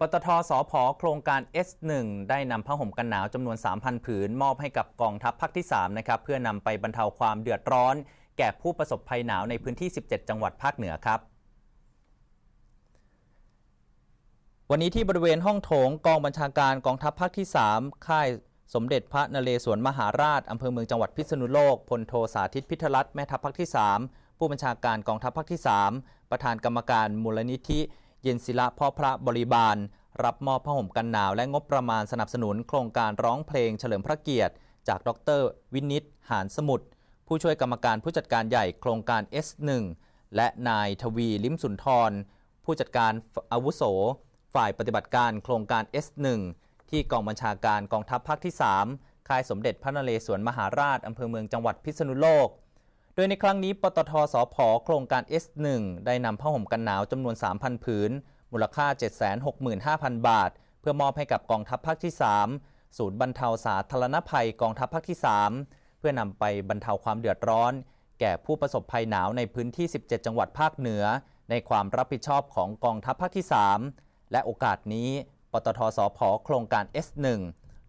ปตทสอพอโครงการ S1 ได้นำผ้าห่มกันหนาวจำนวน 3,000ผืนมอบให้กับกองทัพภาคที่ 3 นะครับ เพื่อนำไปบรรเทาความเดือดร้อน แก่ผู้ประสบภัยหนาวในพื้นที่ 17 จังหวัดภาคเหนือครับ วันนี้ที่บริเวณห้องโถงกองบัญชาการกองทัพภาคที่ 3 ค่ายสมเด็จพระนเรศวรมหาราชอำเภอเมืองจังหวัดพิษณุโลกพลโทสาธิตพิทรัตแม่ทัพภาคที่ 3 ผู้บัญชาการกองทัพภาคที่ 3 ประธานกรรมการมูลนิธิเย็นศิละพ่อพระบริบาล รับมอบผ้าห่มกันหนาวและงบประมาณสนับสนุนโครงการร้องเพลงเฉลิมพระเกียรติจากดรวินิตหานสมุทรผู้ช่วยกรรมการผู้จัดการใหญ่โครงการ S1 และนายทวีลิมสุนทร ผู้จัดการอาวุโส ฝ่ายปฏิบัติการโครงการ S1 ที่กองบัญชาการกองทัพภาคที่ 3ค่ายสมเด็จพระนเรศวรมหาราชอำเภอเมืองจังหวัดพิษณุโลกดยในครั้งนี้ ปตทสอพอโครงการ S1 ได้นำผ้าห่มกันหนาวจำนวน 3,000 ผืน มูลค่า 765,000 บาท เพื่อมอบให้กับกองทัพภาคที่ 3 ศูนย์บรรเทาสาธารณภัยกองทัพภาคที่ 3 เพื่อนำไปบรรเทาความเดือดร้อน แก่ผู้ประสบภัยหนาวในพื้นที่ 17 จังหวัดภาคเหนือ ในความรับผิดชอบของกองทัพภาคที่ 3 และโอกาสนี้ ปตทสอพอโครงการ S1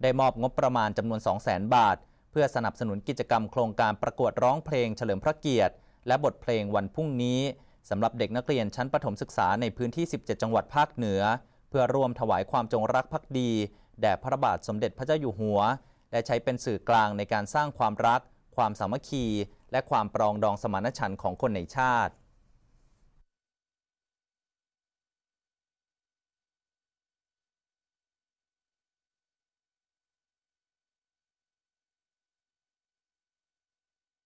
ได้มอบงบประมาณจำนวน 200,000 บาทเพื่อสนับสนุนกิจกรรมโครงการประกวดร้องเพลงเฉลิมพระเกียรติ และบทเพลงวันพรุ่งนี้สำหรับเด็กนักเรียนชั้นประถมศึกษาในพื้นที่ 17 จังหวัดภาคเหนือ เพื่อร่วมถวายความจงรักภักดี แด่พระบาทสมเด็จพระเจ้าอยู่หัว และใช้เป็นสื่อกลางในการสร้างความรัก ความสามัคคี และความปรองดองสมานฉันท์ของคนในชาติ